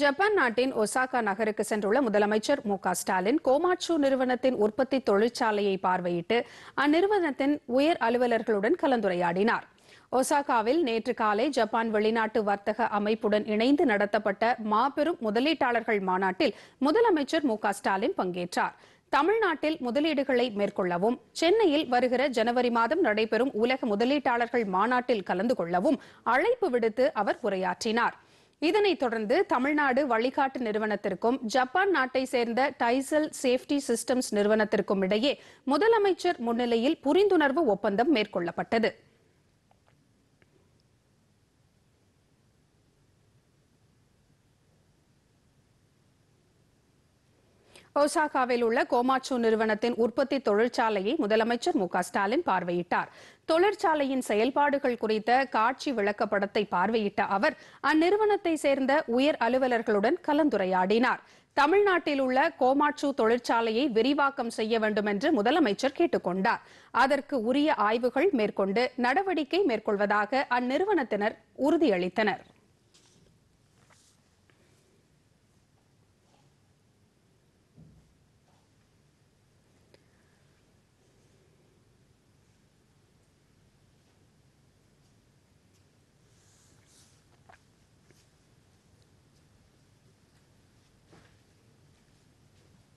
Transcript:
Japan நாட்டின் Osaka நகருக்கு சென்றுள்ள முதலமைச்சர் மு ஸ்டாலின் கோமாட்சு நிறுவனத்தின் உற்பத்தி தொழிற்சாலையை பார்வையிட்டு அந்நிறுவனத்தின் உயர் அலுவலர்களுடன் கலந்துரையாடினார் ஒசாகாவில் நேற்று காலை ஜப்பான் வெளிநாட்டு வர்த்தக அமைப்புடன் இணைந்து நடத்தப்பட்ட மாபெரும் முதலீட்டாளர்கள் மாநாட்டில் முதலமைச்சர் மு ஸ்டாலின் பங்கேற்றார் தமிழ்நாட்டில் முதலீடுகளை மேற்கொள்ளவும் சென்னையில் வருகிற ஜனவரி மாதம் நடைபெறும் உலக முதலீட்டாளர்கள் மாநாட்டில் கலந்து கொள்ளவும் அழைப்பு விடுத்து அவர் உரையாற்றினாா் இதனைத் தொடர்ந்து தமிழ்நாடு வழிகாட்டு நிறுவனத்திற்கும் ஜப்பான் நாட்டை சேர்ந்த டைசல் சேஃப்டி சிஸ்டம்ஸ் நிறுவனத்திற்கும் இடையே முதலமைச்சர் முன்னிலையில் புரிந்துணர்வு ஒப்பந்தம் மேற்கொள்ளப்பட்டது ஒசாகாவில் உள்ள கோமாட்சு நிறுவனத்தின் உற்பத்தி தொழிற்சாலையை முதலமைச்சர் மு ஸ்டாலின் பார்வையிட்டார் தொழிற்சாலையின் செயல்பாடுகள் குறித்த காட்சி விளக்கப்படத்தை பார்வையிட்ட அவர் அந்நிறுவனத்தை சேர்ந்த உயர் அலுவலர்களுடன் கலந்துரையாடினார் தமிழ்நாட்டில் உள்ள கோமாட்சு தொழிற்சாலையை விரிவாக்கம் செய்ய வேண்டும் என்று முதலமைச்சர் கேட்டுக்கொண்டார் அதற்கு உரிய ஆய்வுகள் மேற்கொண்டு நடவடிக்கை மேற்கொள்வதாக அந்நிறுவனத்தினர் உறுதியளித்தனா்